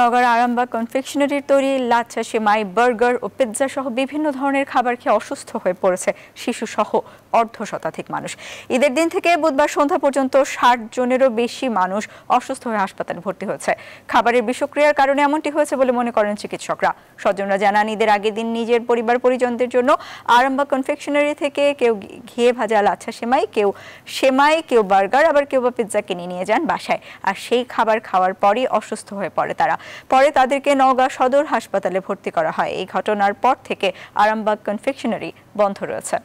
নগর আরামবাগ কনফেকশনারির তৈরি লাচ্ছা সেমাই বার্গার ও পিৎজা সহ বিভিন্ন ধরনের খাবার খেয়ে অসুস্থ হয়ে পড়েছে শিশু সহ অর্ধ শতাধিক মানুষ ঈদের দিন থেকে বুধবার সন্ধ্যা পর্যন্ত ষাট জনেরও বেশি মানুষ অসুস্থ হয়ে হাসপাতালে ভর্তি হয়েছে খাবারের বিষক্রিয়ার কারণে এমনটি হয়েছে বলে মনে করেন চিকিৎসকরা স্বজনরা জানান ঈদের আগের দিন নিজের পরিবার পরিজনদের জন্য আরামবাগ কনফেকশনারি থেকে কেউ ঘিয়ে ভাজা লাচ্ছা সেমাই কেউ সেমাই কেউ বার্গার আবার কেউ বা পিৎজা কিনে নিয়ে যান বাসায় আর সেই খাবার খাওয়ার পরই অসুস্থ হয়ে পড়ে তারা পরে তাদেরকে নওগাঁ সদর হাসপাতালে ভর্তি করা হয় এই ঘটনার পর থেকে আরামবাগ কনফেকশনারি বন্ধ রয়েছে